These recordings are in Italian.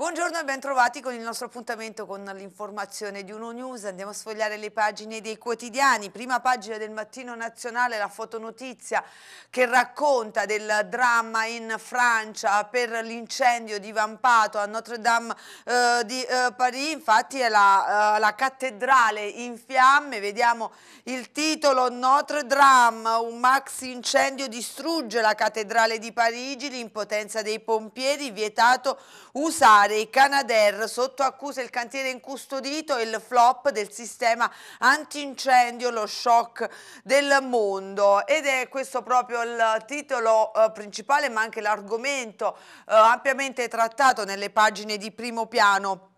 Buongiorno e bentrovati con il nostro appuntamento con l'informazione di Uno News. Andiamo a sfogliare le pagine dei quotidiani. Prima pagina del Mattino Nazionale, la fotonotizia che racconta del dramma in Francia per l'incendio divampato a Notre Dame eh, di eh, Parigi. Infatti è la, eh, la, cattedrale in fiamme. Vediamo il titolo Notre Dame, un maxi incendio distrugge la cattedrale di Parigi, l'impotenza dei pompieri, vietato usare i Canadair sotto accusa il cantiere incustodito e il flop del sistema antincendio, lo shock del mondo ed è questo proprio il titolo eh, principale ma anche l'argomento eh, ampiamente trattato nelle pagine di primo piano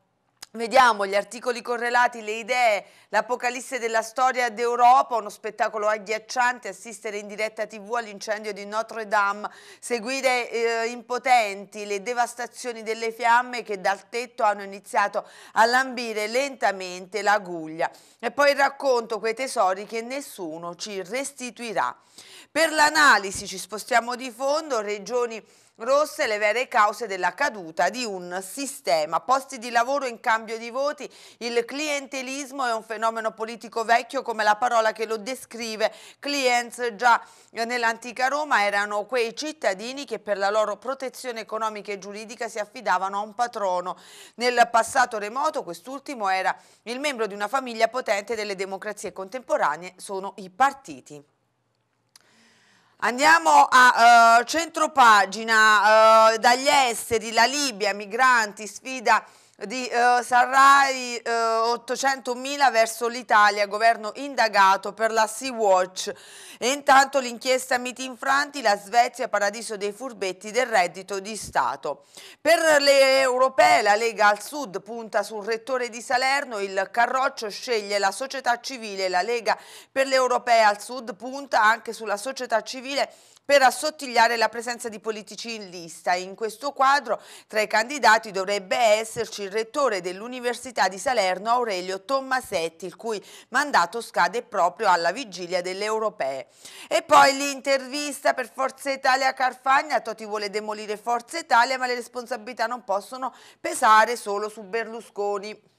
Vediamo gli articoli correlati, le idee, l'apocalisse della storia d'Europa, uno spettacolo agghiacciante, assistere in diretta tv all'incendio di Notre Dame, seguire eh, impotenti le devastazioni delle fiamme che dal tetto hanno iniziato a lambire lentamente la guglia. E poi il racconto, quei tesori che nessuno ci restituirà. Per l'analisi ci spostiamo di fondo, regioni rosse le vere cause della caduta di un sistema. Posti di lavoro in cambio di voti, il clientelismo è un fenomeno politico vecchio come la parola che lo descrive. Clients già nell'antica Roma erano quei cittadini che per la loro protezione economica e giuridica si affidavano a un patrono. Nel passato remoto quest'ultimo era il membro di una famiglia potente delle democrazie contemporanee, sono i partiti. Andiamo a uh, centropagina, uh, dagli esteri, la Libia, migranti, sfida di eh, Sarrai eh, 800.000 verso l'Italia, governo indagato per la Sea-Watch. E intanto l'inchiesta Miti Infranti, la Svezia, paradiso dei furbetti del reddito di Stato. Per le europee la Lega al Sud punta sul rettore di Salerno, il Carroccio sceglie la società civile, la Lega per le europee al Sud punta anche sulla società civile per assottigliare la presenza di politici in lista. In questo quadro tra i candidati dovrebbe esserci il rettore dell'Università di Salerno Aurelio Tommasetti, il cui mandato scade proprio alla vigilia delle europee. E poi l'intervista per Forza Italia a Carfagna, Toti vuole demolire Forza Italia ma le responsabilità non possono pesare solo su Berlusconi.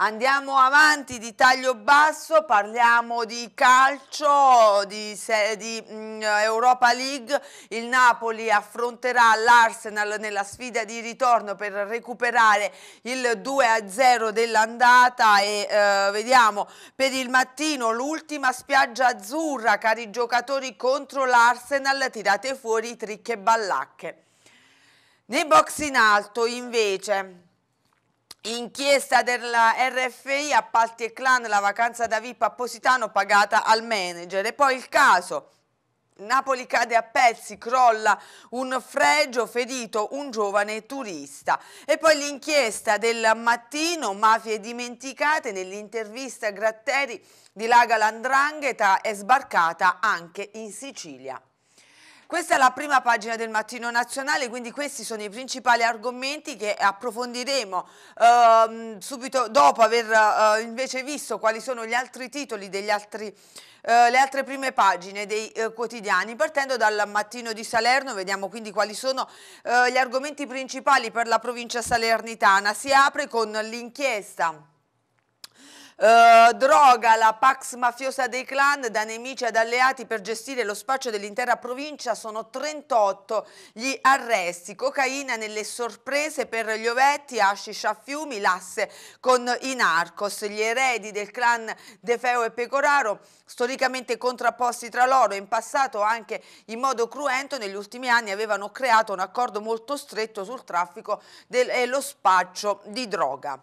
Andiamo avanti di taglio basso, parliamo di calcio, di, di mm, Europa League. Il Napoli affronterà l'Arsenal nella sfida di ritorno per recuperare il 2-0 dell'andata e eh, vediamo per il mattino l'ultima spiaggia azzurra, cari giocatori contro l'Arsenal, tirate fuori i tricchi e ballacche. Nei box in alto invece Inchiesta della RFI, appalti e clan, la vacanza da VIP a Positano pagata al manager. E poi il caso, Napoli cade a pezzi, crolla un fregio, ferito un giovane turista. E poi l'inchiesta del mattino, mafie dimenticate, nell'intervista Gratteri di Laga l'andrangheta, è sbarcata anche in Sicilia. Questa è la prima pagina del Mattino Nazionale, quindi questi sono i principali argomenti che approfondiremo ehm, subito dopo aver eh, invece visto quali sono gli altri titoli degli altri eh, le altre prime pagine dei uh, quotidiani. Partendo dal mattino di Salerno vediamo quindi quali sono uh, gli argomenti principali per la provincia salernitana. Si apre con l'inchiesta Uh, droga la pax mafiosa dei clan da nemici ad alleati per gestire lo spaccio dell'intera provincia sono 38 gli arresti cocaina nelle sorprese per gli ovetti hashish a Fiumi l'asse con i narcos gli eredi del clan De Feo e Pecoraro storicamente contrapposti tra loro in passato anche in modo cruento negli ultimi anni avevano creato un accordo molto stretto sul traffico del, e lo spaccio di droga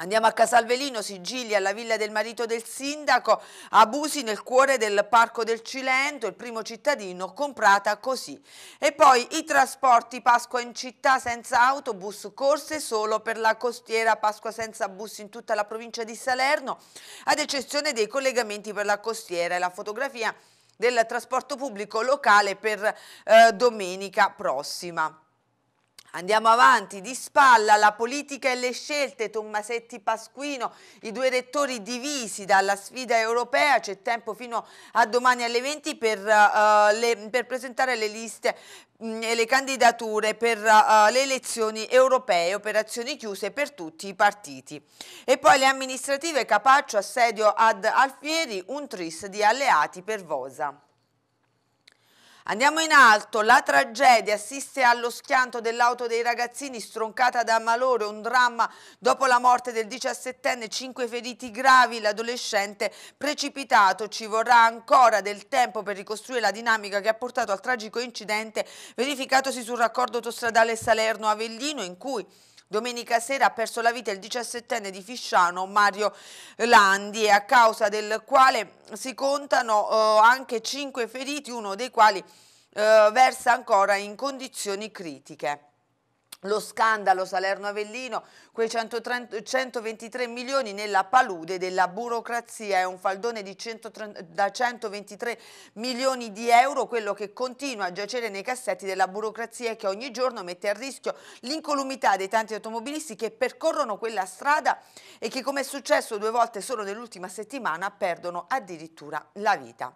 Andiamo a Casalvelino, Sicilia, alla villa del marito del sindaco, abusi nel cuore del Parco del Cilento, il primo cittadino, comprata così. E poi i trasporti Pasqua in città senza autobus, corse solo per la costiera Pasqua senza bus in tutta la provincia di Salerno, ad eccezione dei collegamenti per la costiera e la fotografia del trasporto pubblico locale per eh, domenica prossima. Andiamo avanti, di spalla la politica e le scelte, Tommasetti Pasquino, i due rettori divisi dalla sfida europea, c'è tempo fino a domani alle 20 per, uh, le, per presentare le liste mm, e le candidature per uh, le elezioni europee, operazioni chiuse per tutti i partiti. E poi le amministrative Capaccio, assedio ad Alfieri, un tris di alleati per Vosa. Andiamo in alto, la tragedia assiste allo schianto dell'auto dei ragazzini stroncata da malore, un dramma dopo la morte del 17enne, 5 feriti gravi, l'adolescente precipitato, ci vorrà ancora del tempo per ricostruire la dinamica che ha portato al tragico incidente verificatosi sul raccordo autostradale Salerno-Avellino in cui Domenica sera ha perso la vita il 17enne di Fisciano Mario Landi a causa del quale si contano eh, anche 5 feriti, uno dei quali eh, versa ancora in condizioni critiche lo scandalo Salerno-Avellino, quei 130, 123 milioni nella palude della burocrazia, è un faldone 130, da 123 milioni di euro, quello che continua a giacere nei cassetti della burocrazia e che ogni giorno mette a rischio l'incolumità dei tanti automobilisti che percorrono quella strada e che come è successo due volte solo nell'ultima settimana perdono addirittura la vita.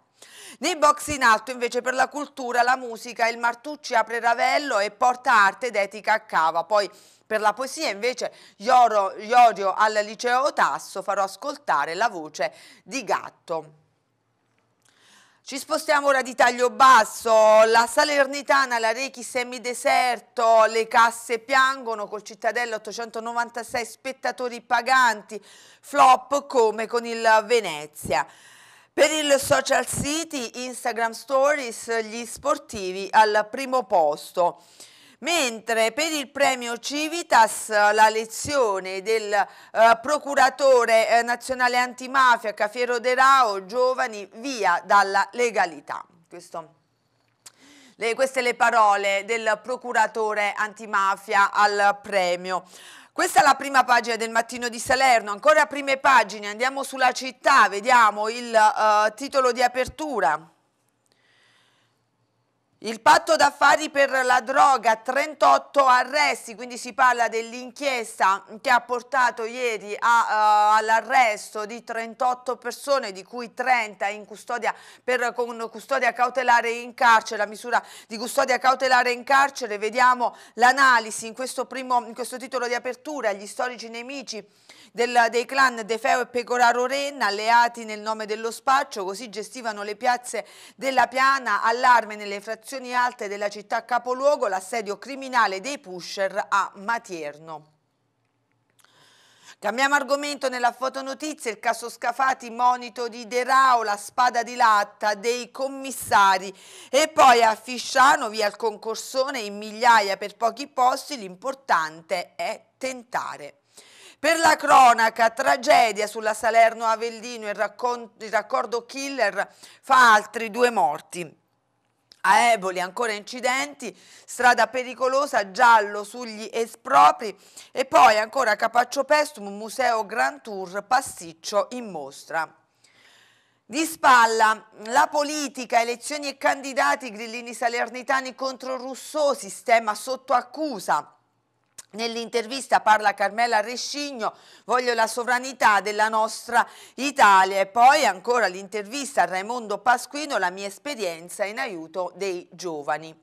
Nei box in alto invece per la cultura, la musica, il Martucci apre Ravello e porta arte ed etica a Cava. Poi per la poesia invece Iorio al liceo Tasso farò ascoltare la voce di Gatto. Ci spostiamo ora di taglio basso, la Salernitana, la Rechi semideserto, le casse piangono col Cittadella 896 spettatori paganti, flop come con il Venezia. Per il social city Instagram Stories gli sportivi al primo posto. Mentre per il premio Civitas la lezione del eh, procuratore eh, nazionale antimafia Cafiero De Rao, giovani via dalla legalità. Questo le, queste le parole del procuratore antimafia al premio. Questa è la prima pagina del mattino di Salerno, ancora prime pagine, andiamo sulla città, vediamo il uh, titolo di apertura. Il patto d'affari per la droga, 38 arresti, quindi si parla dell'inchiesta che ha portato ieri uh, all'arresto di 38 persone, di cui 30 in custodia per, con custodia cautelare in carcere, la misura di custodia cautelare in carcere. Vediamo l'analisi in, in, questo titolo di apertura, gli storici nemici del, dei clan Defeo e Pecoraro Renna, alleati nel nome dello spaccio, così gestivano le piazze della piana, allarme nelle frazioni abitazioni alte della città capoluogo l'assedio criminale dei pusher a Matierno. Cambiamo argomento nella fotonotizia, il caso Scafati, monito di De Rao, la spada di latta dei commissari e poi a Fisciano, via il concorsone, in migliaia per pochi posti, l'importante è tentare. Per la cronaca, tragedia sulla Salerno-Avellino, il, il raccordo killer fa altri due morti. A Eboli ancora incidenti, strada pericolosa, giallo sugli espropri e poi ancora Capaccio Pestum, museo Grand Tour pasticcio in mostra. Di spalla, la politica, elezioni e candidati, grillini salernitani contro Rousseau, sistema sotto accusa. Nell'intervista parla Carmela Rescigno, voglio la sovranità della nostra Italia e poi ancora l'intervista a Raimondo Pasquino, la mia esperienza in aiuto dei giovani.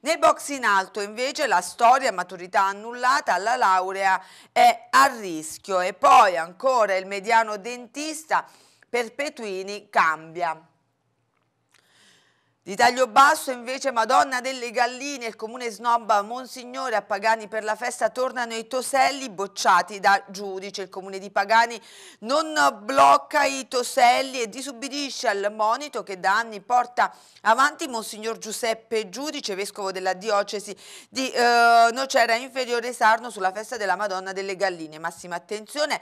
Nel box in alto invece la storia maturità annullata alla laurea è a rischio e poi ancora il mediano dentista Perpetuini cambia. Di taglio basso invece Madonna delle Galline, il comune snobba Monsignore a Pagani per la festa tornano i toselli bocciati da giudice. Il comune di Pagani non blocca i toselli e disubbidisce al monito che da anni porta avanti Monsignor Giuseppe Giudice, vescovo della diocesi di eh, Nocera Inferiore Sarno sulla festa della Madonna delle Galline. Massima attenzione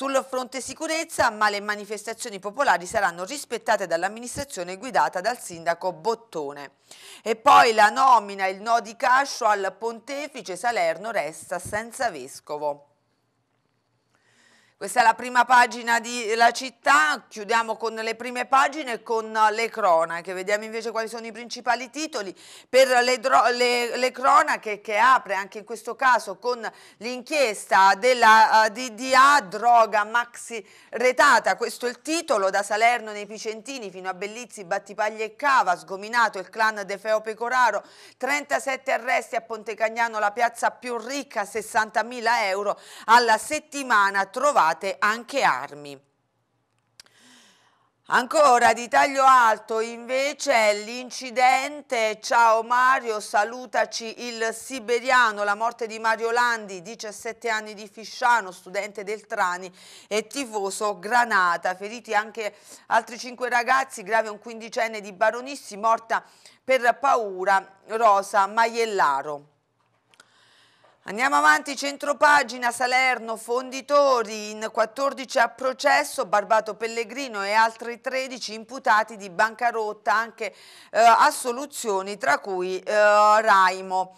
sul fronte sicurezza, ma le manifestazioni popolari saranno rispettate dall'amministrazione guidata dal sindaco Bottone. E poi la nomina, il no di Cascio al pontefice Salerno resta senza vescovo. Questa è la prima pagina della Città, chiudiamo con le prime pagine con le cronache, vediamo invece quali sono i principali titoli per le, le, le cronache che apre anche in questo caso con l'inchiesta della uh, eh, DDA droga maxi retata, questo è il titolo, da Salerno nei Picentini fino a Bellizzi, Battipaglia e Cava, sgominato il clan De Feo Pecoraro, 37 arresti a Ponte Cagnano, la piazza più ricca, 60.000 euro alla settimana trovata usate anche armi. Ancora di taglio alto invece l'incidente, ciao Mario, salutaci il siberiano, la morte di Mario Landi, 17 anni di Fisciano, studente del Trani e tifoso Granata, feriti anche altri 5 ragazzi, grave un quindicenne di Baronissi, morta per paura Rosa Maiellaro. Andiamo avanti, centropagina, Salerno, fonditori, in 14 a processo, Barbato Pellegrino e altri 13 imputati di bancarotta, anche eh, assoluzioni, tra cui eh, Raimo.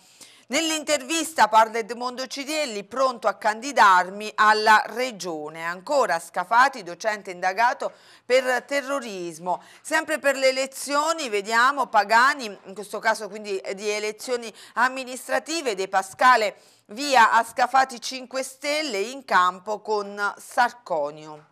Nell'intervista parla Edmondo Cirielli, pronto a candidarmi alla regione. Ancora Scafati, docente indagato per terrorismo. Sempre per le elezioni, vediamo Pagani, in questo caso quindi di elezioni amministrative, De Pascale via a Scafati 5 Stelle in campo con Sarconio.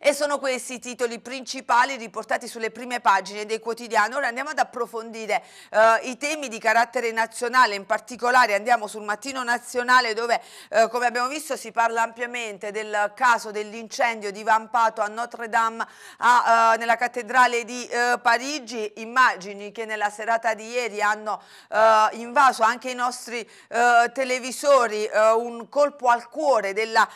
E sono questi i titoli principali riportati sulle prime pagine dei quotidiani. Ora andiamo ad approfondire eh, i temi di carattere nazionale, in particolare andiamo sul mattino nazionale dove, eh, come abbiamo visto, si parla ampiamente del caso dell'incendio divampato a Notre Dame a, eh, nella cattedrale di eh, Parigi. Immagini che nella serata di ieri hanno eh, invaso anche i nostri eh, televisori, un colpo al cuore della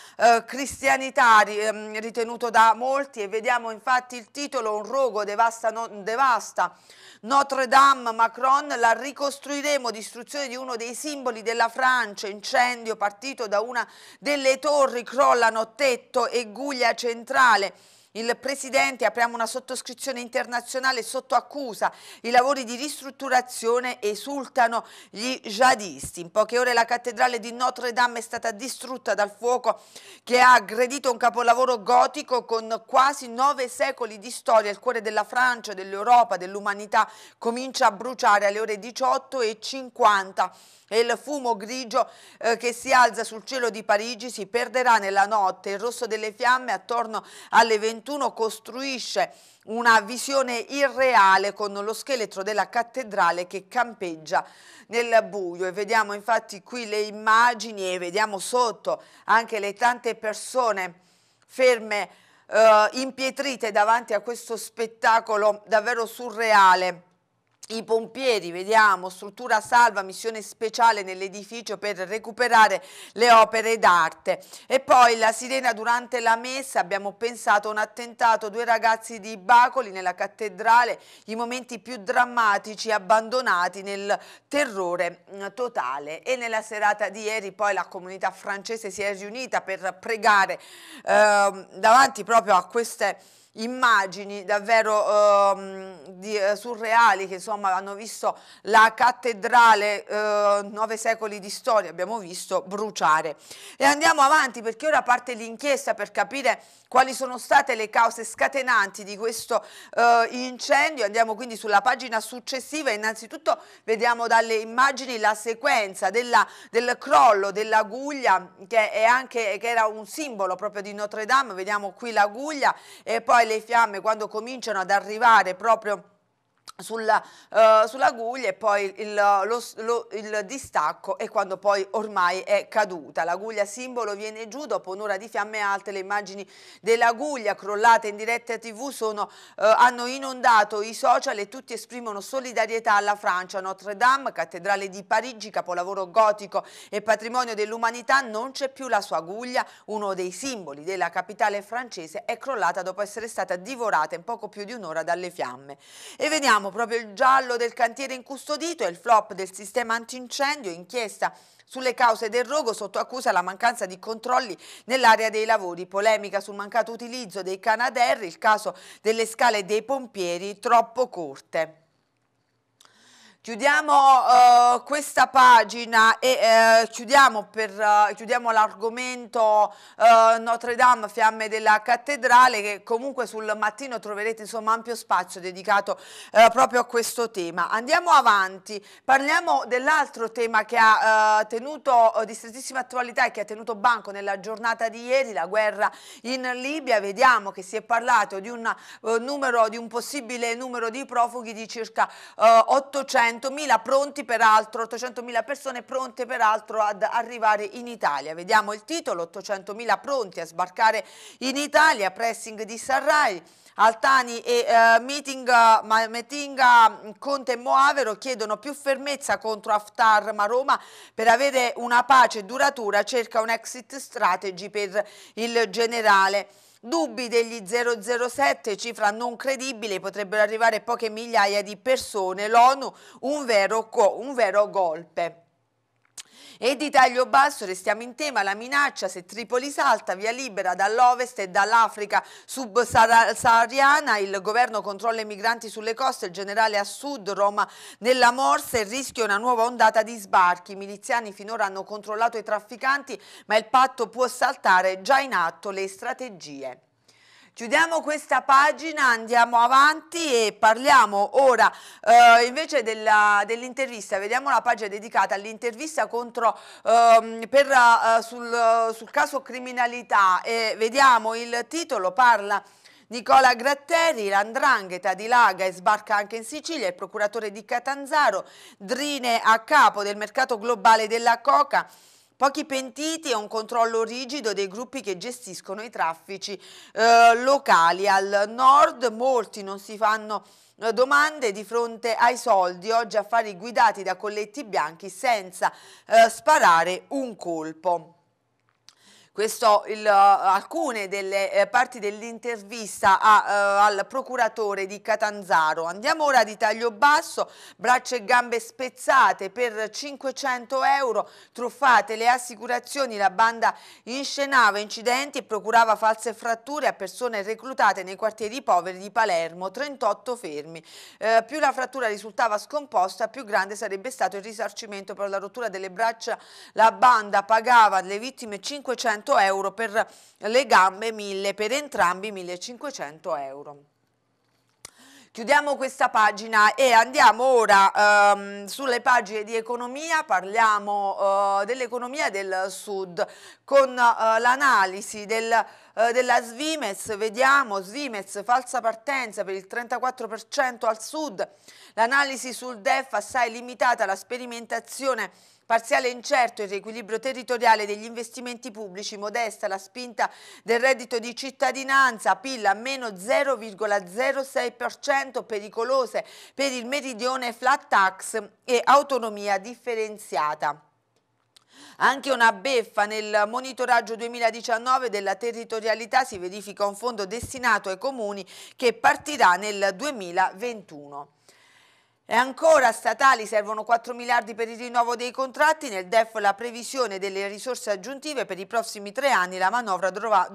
cristianità ehm, ritenuto da molti e vediamo infatti il titolo Un rogo devasta, no, devasta. Notre Dame, Macron, la ricostruiremo, distruzione di uno dei simboli della Francia, incendio partito da una delle torri, crollano tetto e guglia centrale. Il Presidente, apriamo una sottoscrizione internazionale sotto accusa, i lavori di ristrutturazione esultano gli jihadisti. In poche ore la cattedrale di Notre Dame è stata distrutta dal fuoco che ha aggredito un capolavoro gotico con quasi nove secoli di storia. Il cuore della Francia, dell'Europa, dell'umanità comincia a bruciare alle ore 18.50 e il fumo grigio eh, che si alza sul cielo di Parigi si perderà nella notte. Il rosso delle fiamme attorno alle 21 costruisce una visione irreale con lo scheletro della cattedrale che campeggia nel buio e vediamo infatti qui le immagini e vediamo sotto anche le tante persone ferme eh, impietrite davanti a questo spettacolo davvero surreale i pompieri, vediamo, struttura salva, missione speciale nell'edificio per recuperare le opere d'arte. E poi la sirena durante la messa, abbiamo pensato a un attentato, due ragazzi di Bacoli nella cattedrale, i momenti più drammatici, abbandonati nel terrore mm, totale. E nella serata di ieri poi la comunità francese si è riunita per pregare eh, davanti proprio a queste immagini davvero eh, di, eh, surreali che insomma hanno visto la cattedrale eh, nove secoli di storia abbiamo visto bruciare e andiamo avanti perché ora parte l'inchiesta per capire quali sono state le cause scatenanti di questo eh, incendio. Andiamo quindi sulla pagina successiva. Innanzitutto vediamo dalle immagini la sequenza della, del crollo dell'aguglia che, che era un simbolo proprio di Notre Dame. Vediamo qui l'aguglia e poi le fiamme quando cominciano ad arrivare proprio sulla, uh, eh, sull e poi il, lo, lo, il, distacco e quando poi ormai è caduta. L'aguglia simbolo viene giù dopo un'ora di fiamme alte, le immagini dell'aguglia crollate in diretta tv sono, uh, hanno inondato i social e tutti esprimono solidarietà alla Francia. Notre Dame, cattedrale di Parigi, capolavoro gotico e patrimonio dell'umanità, non c'è più la sua guglia. uno dei simboli della capitale francese, è crollata dopo essere stata divorata in poco più di un'ora dalle fiamme. E veniamo Vediamo proprio il giallo del cantiere incustodito e il flop del sistema antincendio, inchiesta sulle cause del rogo sotto accusa la mancanza di controlli nell'area dei lavori, polemica sul mancato utilizzo dei Canadair, il caso delle scale dei pompieri troppo corte. Chiudiamo uh, questa pagina e uh, chiudiamo, uh, chiudiamo l'argomento Notre Dame, fiamme della cattedrale, che comunque sul mattino troverete insomma ampio spazio dedicato proprio a questo tema. Andiamo avanti, parliamo dell'altro tema che ha tenuto di strettissima attualità e che ha tenuto banco nella giornata di ieri, la guerra in Libia. Vediamo che si è parlato di un, numero, di un possibile numero di profughi di circa 800 800.000 pronti peraltro, 800.000 persone pronte peraltro ad arrivare in Italia. Vediamo il titolo, 800.000 pronti a sbarcare in Italia, pressing di Sarrai. Altani e eh, Meetinga, Metinga, Conte e Moavero chiedono più fermezza contro Haftar, ma Roma per avere una pace duratura cerca un exit strategy per il generale. Dubbi degli 007, cifra non credibile, potrebbero arrivare poche migliaia di persone. L'ONU, un, un vero golpe. E di taglio basso restiamo in tema la minaccia se Tripoli salta via libera dall'ovest e dall'Africa subsahariana, il governo controlla i migranti sulle coste, il generale a sud, Roma nella morsa e rischia una nuova ondata di sbarchi. I miliziani finora hanno controllato i trafficanti ma il patto può saltare già in atto le strategie. Chiudiamo questa pagina, andiamo avanti e parliamo ora eh, invece dell'intervista, dell vediamo la pagina dedicata all'intervista eh, eh, sul, sul caso criminalità e vediamo il titolo, parla... Nicola Gratteri, l'andrangheta di Laga e sbarca anche in Sicilia, il procuratore di Catanzaro, Drine a capo del mercato globale della coca, Pochi pentiti e un controllo rigido dei gruppi che gestiscono i traffici eh, locali. Al nord molti non si fanno eh, domande di fronte ai soldi, oggi affari guidati da colletti bianchi senza eh, sparare un colpo. Questo il, eh, alcune delle eh, parti dell'intervista eh, al procuratore di Catanzaro. Andiamo ora di taglio basso, braccia e gambe spezzate per 500 euro, truffate le assicurazioni, la banda inscenava incidenti e procurava false fratture a persone reclutate nei quartieri poveri di Palermo, 38 fermi. Eh, più la frattura risultava scomposta, più grande sarebbe stato il risarcimento per la rottura delle braccia. La banda pagava alle vittime 500 500 euro, per le gambe 1000, per entrambi 1500 euro. Chiudiamo questa pagina e andiamo ora ehm, sulle pagine di economia, parliamo eh, dell'economia del sud con eh, l'analisi del, eh, della Svimes, vediamo Svimes falsa partenza per il 34% al sud, l'analisi sul DEF assai limitata, la sperimentazione Parziale e incerto il riequilibrio territoriale degli investimenti pubblici, modesta la spinta del reddito di cittadinanza, PIL a meno 0,06%, pericolose per il meridione flat tax e autonomia differenziata. Anche una beffa nel monitoraggio 2019 della territorialità si verifica un fondo destinato ai comuni che partirà nel 2021. E ancora statali servono 4 miliardi per il rinnovo dei contratti, nel DEF la previsione delle risorse aggiuntive per i prossimi tre anni, la manovra dovrà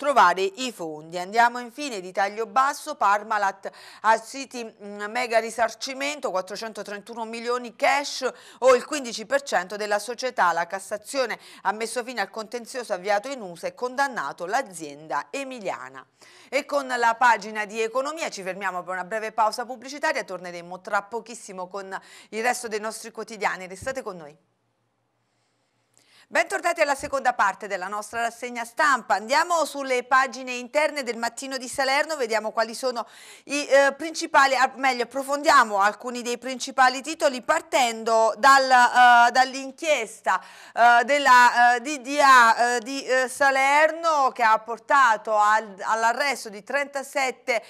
trovare i fondi. Andiamo infine di taglio basso, Parmalat a City mm, mega risarcimento, 431 milioni cash o il 15% della società. La Cassazione ha messo fine al contenzioso avviato in USA e condannato l'azienda emiliana. E con la pagina di economia ci fermiamo per una breve pausa pubblicitaria, torneremo tra pochissimo con il resto dei nostri quotidiani. Restate con noi. Bentornati alla seconda parte della nostra rassegna stampa. Andiamo sulle pagine interne del Mattino di Salerno, vediamo quali sono i eh, principali, ah, meglio approfondiamo alcuni dei principali titoli partendo dal, uh, dall'inchiesta uh, della uh, eh, DDA di Salerno che ha portato al, all'arresto di 37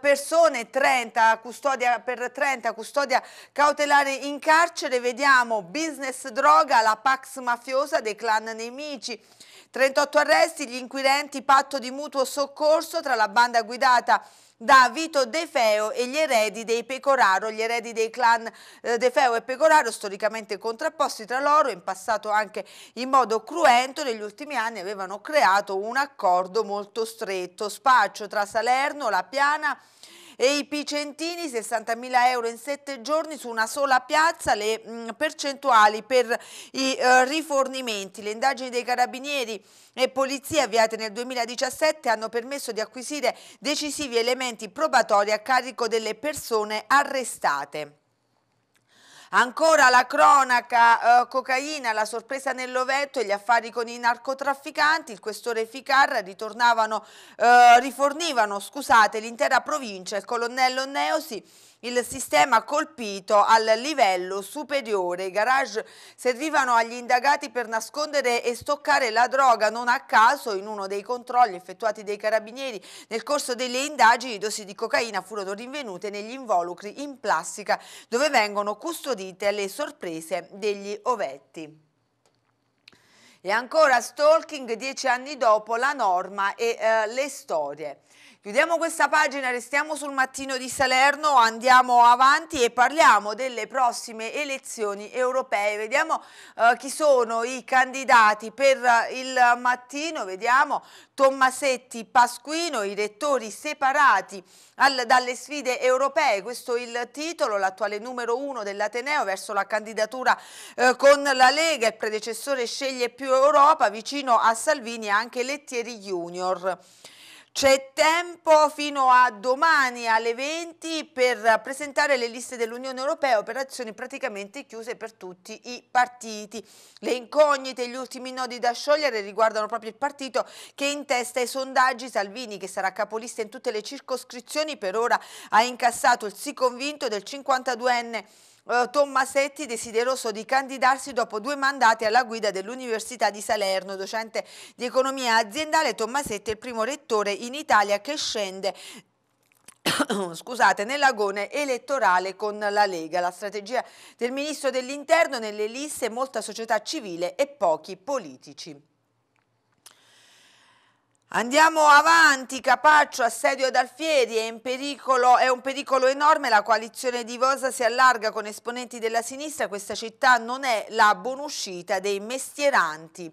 persone, 30 custodia, per 30 custodia cautelare in carcere. Vediamo business droga, la Pax Mafiosa mafiosa dei clan nemici. 38 arresti, gli inquirenti, patto di mutuo soccorso tra la banda guidata da Vito De Feo e gli eredi dei Pecoraro, gli eredi dei clan eh, De Feo e Pecoraro storicamente contrapposti tra loro, in passato anche in modo cruento, negli ultimi anni avevano creato un accordo molto stretto, spaccio tra Salerno, La Piana e i Picentini 60.000 euro in 7 giorni su una sola piazza, le mm, percentuali per i eh, rifornimenti. Le indagini dei carabinieri e polizia avviate nel 2017 hanno permesso di acquisire decisivi elementi probatori a carico delle persone arrestate. Ancora la cronaca eh, cocaina, la sorpresa nell'ovetto e gli affari con i narcotrafficanti, il questore Ficarra ritornavano, eh, rifornivano l'intera provincia, il colonnello Neosi il sistema colpito al livello superiore. I garage servivano agli indagati per nascondere e stoccare la droga. Non a caso, in uno dei controlli effettuati dai carabinieri nel corso delle indagini, dosi di cocaina furono rinvenute negli involucri in plastica dove vengono custodite le sorprese degli ovetti. E ancora stalking dieci anni dopo la norma e eh, le storie. Chiudiamo questa pagina, restiamo sul mattino di Salerno, andiamo avanti e parliamo delle prossime elezioni europee. Vediamo eh, chi sono i candidati per eh, il mattino, vediamo Tommasetti, Pasquino, i rettori separati al, dalle sfide europee, questo è il titolo, l'attuale numero uno dell'Ateneo verso la candidatura eh, con la Lega, il predecessore sceglie più Europa, vicino a Salvini anche Lettieri Junior. C'è tempo fino a domani alle 20 per presentare le liste dell'Unione Europea, operazioni praticamente chiuse per tutti i partiti. Le incognite e gli ultimi nodi da sciogliere riguardano proprio il partito che in testa ai sondaggi Salvini, che sarà capolista in tutte le circoscrizioni, per ora ha incassato il sì convinto del 52enne eh, Tommasetti, desideroso di candidarsi dopo due mandati alla guida dell'Università di Salerno, docente di economia aziendale. Tommasetti è il primo rettore in Italia che scende scusate, nell'agone elettorale con la Lega, la strategia del Ministro dell'Interno nelle nell'Elisse, molta società civile e pochi politici. Andiamo avanti, Capaccio, assedio ad Alfieri, è, pericolo, è, un pericolo enorme, la coalizione di Vosa si allarga con esponenti della sinistra, questa città non è la buonuscita dei mestieranti.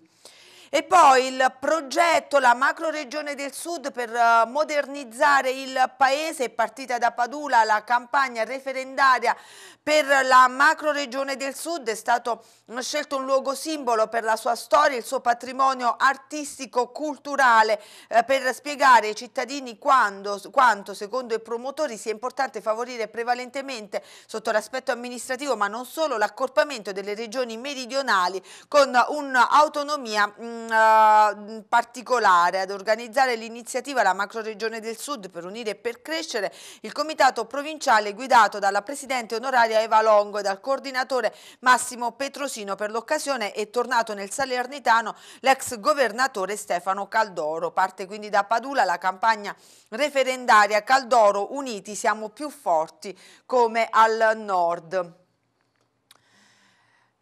E poi il progetto, la macro regione del sud per eh, modernizzare il paese, è partita da Padula la campagna referendaria per la macro regione del sud, è stato eh, scelto un luogo simbolo per la sua storia, il suo patrimonio artistico-culturale eh, per spiegare ai cittadini quando, quanto secondo i promotori sia importante favorire prevalentemente sotto l'aspetto amministrativo ma non solo l'accorpamento delle regioni meridionali con un'autonomia mm, mh, mm, ah, particolare ad organizzare l'iniziativa La Macroregione del Sud per unire e per crescere, il comitato provinciale guidato dalla presidente onoraria Eva Longo e dal coordinatore Massimo Petrosino per l'occasione è tornato nel Salernitano l'ex governatore Stefano Caldoro. Parte quindi da Padula la campagna referendaria Caldoro Uniti siamo più forti come al nord.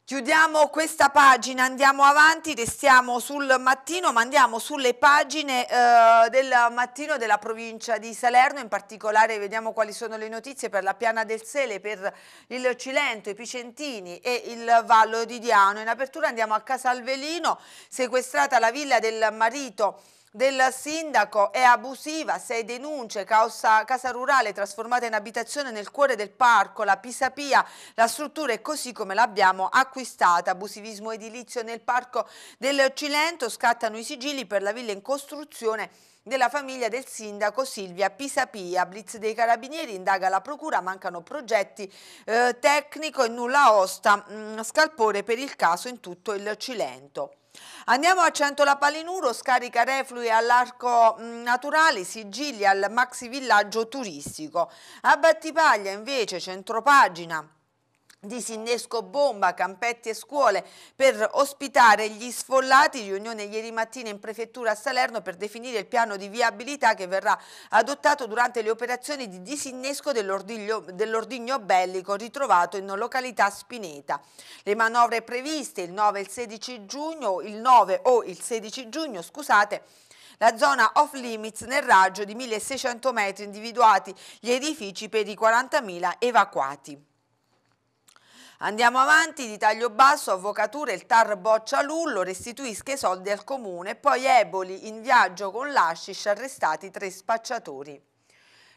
Chiudiamo questa pagina, andiamo avanti, restiamo sul mattino, ma andiamo sulle pagine eh, del mattino della provincia di Salerno, in particolare vediamo quali sono le notizie per la Piana del Sele, per il Cilento, i Picentini e il Vallo di Diano. In apertura andiamo a Casalvelino, sequestrata la villa del marito del sindaco è abusiva, sei denunce, causa, casa rurale trasformata in abitazione nel cuore del parco, la Pisapia, la struttura è così come l'abbiamo acquistata, abusivismo edilizio nel parco del Cilento, scattano i sigilli per la villa in costruzione della famiglia del sindaco Silvia Pisapia. Blitz dei Carabinieri indaga la procura, mancano progetti eh, tecnico e nulla osta, mh, mm, scalpore per il caso in tutto il Cilento. Andiamo a Centola Palinuro, scarica reflui all'Arco mm, Naturale, sigilli al Maxi Villaggio Turistico. A Battipaglia invece, centropagina disinnesco bomba, campetti e scuole per ospitare gli sfollati, riunione ieri mattina in prefettura a Salerno per definire il piano di viabilità che verrà adottato durante le operazioni di disinnesco dell'ordigno dell bellico ritrovato in località Spineta. Le manovre previste il 9 e il 16 giugno, il 9 o il 16 giugno, scusate, la zona off limits nel raggio di 1600 metri individuati gli edifici per i 40.000 evacuati. Andiamo avanti di taglio basso, avvocatura, il TAR boccia Lullo, restituisca i soldi al comune, poi Eboli in viaggio con l'Ascis, arrestati tre spacciatori.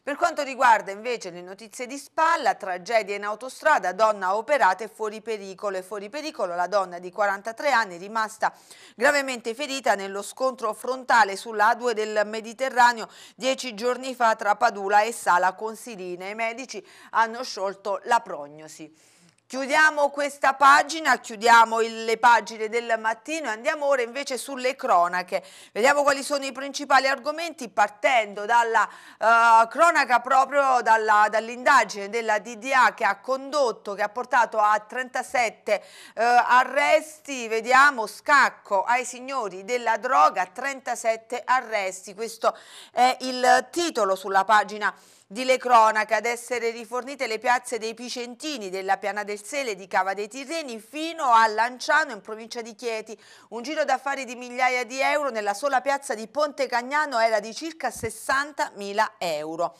Per quanto riguarda invece le notizie di spalla, tragedia in autostrada, donna operata e fuori pericolo. E fuori pericolo la donna di 43 anni rimasta gravemente ferita nello scontro frontale sulla A2 del Mediterraneo dieci giorni fa tra Padula e Sala Consilina. I medici hanno sciolto la prognosi. Chiudiamo questa pagina, chiudiamo il, le pagine del mattino e andiamo ora invece sulle cronache. Vediamo quali sono i principali argomenti partendo dalla uh, cronaca proprio dall'indagine dall della DDA che ha condotto, che ha portato a 37 uh, eh, arresti. Vediamo scacco ai signori della droga, 37 arresti. Questo è il titolo sulla pagina di Le Cronache ad essere rifornite le piazze dei Picentini, della Piana del Sele, di Cava dei Tirreni fino a Lanciano in provincia di Chieti. Un giro d'affari di migliaia di euro nella sola piazza di Ponte Cagnano era di circa 60.000 euro.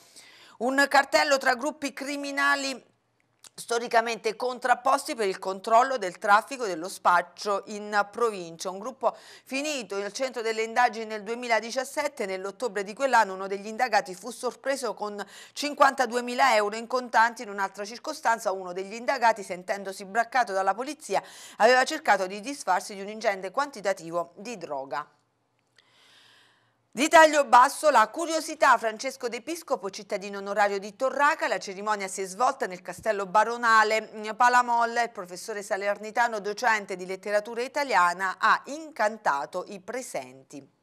Un cartello tra gruppi criminali storicamente contrapposti per il controllo del traffico dello spaccio in provincia. Un gruppo finito nel centro delle indagini nel 2017, nell'ottobre di quell'anno uno degli indagati fu sorpreso con 52.000 euro in contanti in un'altra circostanza. Uno degli indagati, sentendosi braccato dalla polizia, aveva cercato di disfarsi di un ingente quantitativo di droga. Di taglio basso la curiosità Francesco De Piscopo, cittadino onorario di Torraca, la cerimonia si è svolta nel castello baronale Palamolla, il professore salernitano docente di letteratura italiana ha incantato i presenti.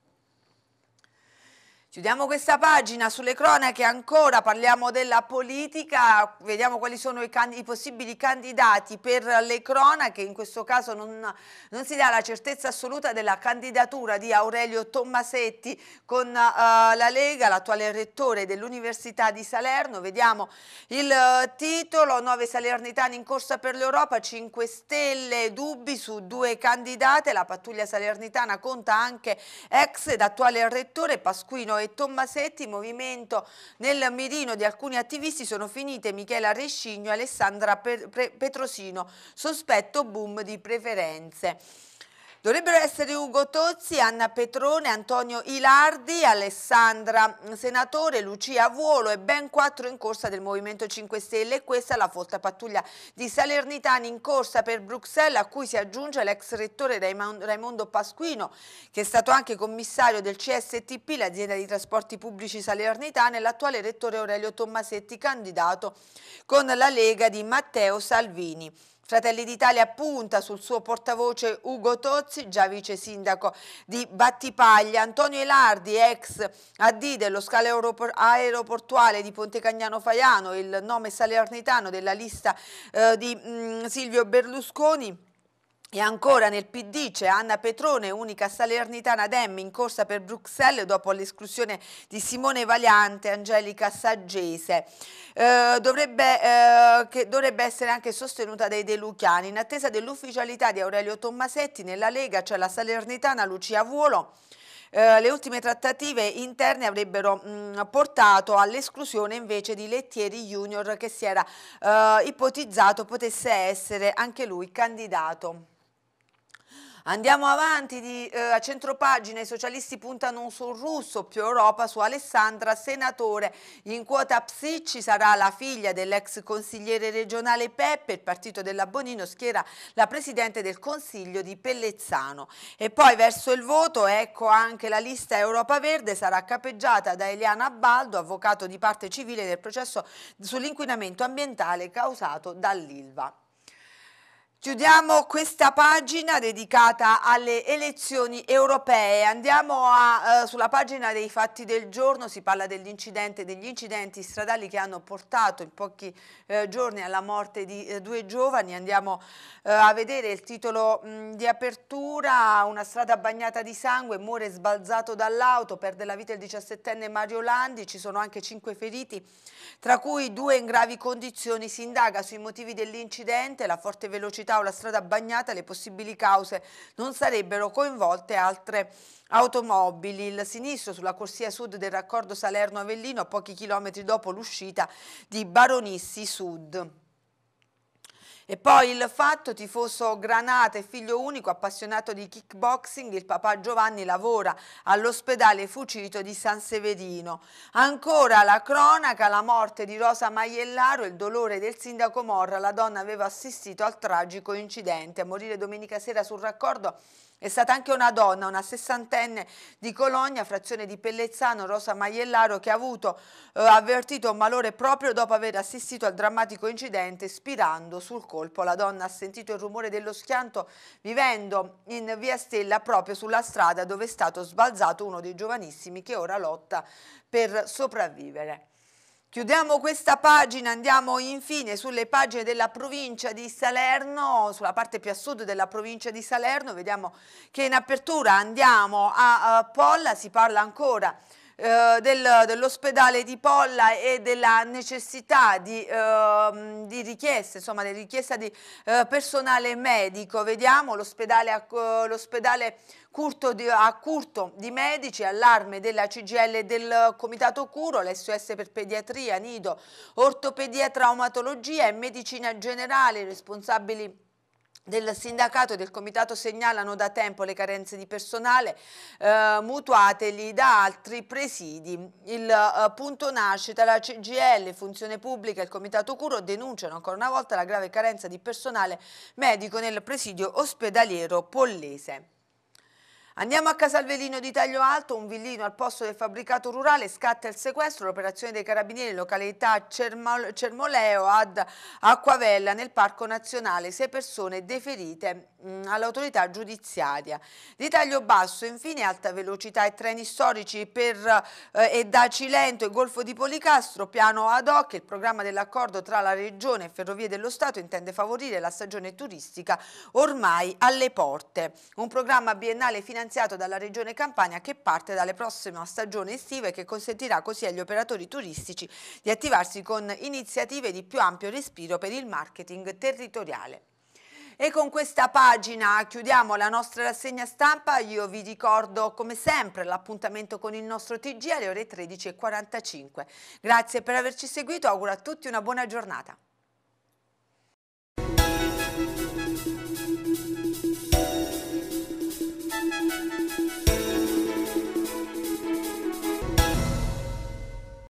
Chiudiamo questa pagina sulle cronache ancora, parliamo della politica, vediamo quali sono i, i possibili candidati per le cronache, in questo caso non, non, si dà la certezza assoluta della candidatura di Aurelio Tommasetti con uh, la Lega, l'attuale rettore dell'Università di Salerno, vediamo il uh, titolo, 9 salernitani in corsa per l'Europa, 5 Stelle, dubbi su due candidate, la pattuglia salernitana conta anche ex ed attuale rettore Pasquino e Tommasetti, movimento nel mirino di alcuni attivisti sono finite Michela Rescigno e Alessandra Petrosino, sospetto boom di preferenze. Dovrebbero essere Ugo Tozzi, Anna Petrone, Antonio Ilardi, Alessandra mm, Senatore, Lucia Vuolo e ben quattro in corsa del Movimento 5 Stelle e questa è la folta pattuglia di Salernitani in corsa per Bruxelles a cui si aggiunge l'ex rettore Raimondo Pasquino che è stato anche commissario del CSTP, l'azienda di trasporti pubblici salernitana e l'attuale rettore Aurelio Tommasetti candidato con la Lega di Matteo Salvini. Fratelli d'Italia punta sul suo portavoce Ugo Tozzi, già vice sindaco di Battipaglia, Antonio Elardi, ex AD dello scalo aeroportuale di Pontecagnano Faiano, il nome salernitano della lista eh, di mh, mm, Silvio Berlusconi, e ancora nel PD c'è Anna Petrone, unica salernitana Dem in corsa per Bruxelles dopo l'esclusione di Simone Valiante e Angelica Saggese. Eh, dovrebbe, eh, che dovrebbe essere anche sostenuta dai De Luchiani. In attesa dell'ufficialità di Aurelio Tommasetti, nella Lega c'è la salernitana Lucia Vuolo. Eh, le ultime trattative interne avrebbero mh, mm, portato all'esclusione invece di Lettieri Junior che si era eh, ipotizzato potesse essere anche lui candidato. Andiamo avanti di, eh, a centropagina, i socialisti puntano sul russo, più Europa su Alessandra, senatore. In quota psi ci sarà la figlia dell'ex consigliere regionale Peppe, il partito della Bonino schiera la presidente del Consiglio di Pellezzano. E poi verso il voto, ecco anche la lista Europa Verde, sarà capeggiata da Eliana Baldo, avvocato di parte civile del processo sull'inquinamento ambientale causato dall'Ilva. Chiudiamo questa pagina dedicata alle elezioni europee, andiamo a, eh, sulla pagina dei fatti del giorno, si parla dell'incidente, degli incidenti stradali che hanno portato in pochi eh, giorni alla morte di eh, due giovani, andiamo eh, a vedere il titolo mh, mm, di apertura, una strada bagnata di sangue, muore sbalzato dall'auto, perde la vita il 17enne Mario Landi, ci sono anche cinque feriti, tra cui due in gravi condizioni, si indaga sui motivi dell'incidente, la forte velocità città o la strada bagnata le possibili cause non sarebbero coinvolte altre automobili. Il sinistro sulla corsia sud del raccordo Salerno-Avellino a pochi chilometri dopo l'uscita di Baronissi Sud. E poi il fatto, tifoso Granata e figlio unico, appassionato di kickboxing, il papà Giovanni lavora all'ospedale Fucito di San Severino. Ancora la cronaca, la morte di Rosa Maiellaro il dolore del sindaco Morra, la donna aveva assistito al tragico incidente. A morire domenica sera sul raccordo è stata anche una donna, una sessantenne di Cologna, frazione di Pellezzano, Rosa Maiellaro, che ha avuto eh, avvertito un malore proprio dopo aver assistito al drammatico incidente spirando sul colpo. La donna ha sentito il rumore dello schianto vivendo in via Stella proprio sulla strada dove è stato sbalzato uno dei giovanissimi che ora lotta per sopravvivere. Chiudiamo questa pagina, andiamo infine sulle pagine della provincia di Salerno, sulla parte più a sud della provincia di Salerno, vediamo che in apertura andiamo a, a eh, Polla, si parla ancora eh, del, dell'ospedale di Polla e della necessità di, eh, di richieste, insomma, di richiesta di eh, personale medico. Vediamo l'ospedale Curto di, a Curto di Medici, allarme della CGL e del Comitato Curo, l'SOS per pediatria, nido, ortopedia, traumatologia e medicina generale, responsabili del sindacato e del comitato segnalano da tempo le carenze di personale eh, mutuateli da altri presidi. Il eh, punto nascita, la CGL, Funzione Pubblica e il comitato Curo denunciano ancora una volta la grave carenza di personale medico nel presidio ospedaliero pollese. Andiamo a Casalvelino di taglio alto, un villino al posto del fabbricato rurale, scatta il sequestro, l'operazione dei carabinieri in località Cermol Cermoleo ad Acquavella nel Parco Nazionale, sei persone deferite mm, all'autorità giudiziaria. Di taglio basso, infine alta velocità e treni storici per eh, e da Cilento e Golfo di Policastro, piano ad hoc, il programma dell'accordo tra la Regione e Ferrovie dello Stato intende favorire la stagione turistica ormai alle porte. Un programma biennale finanziario finanziato dalla Regione Campania che parte dalle prossime stagioni estive e che consentirà così agli operatori turistici di attivarsi con iniziative di più ampio respiro per il marketing territoriale. E con questa pagina chiudiamo la nostra rassegna stampa, io vi ricordo come sempre l'appuntamento con il nostro TG alle ore 13.45. Grazie per averci seguito, auguro a tutti una buona giornata.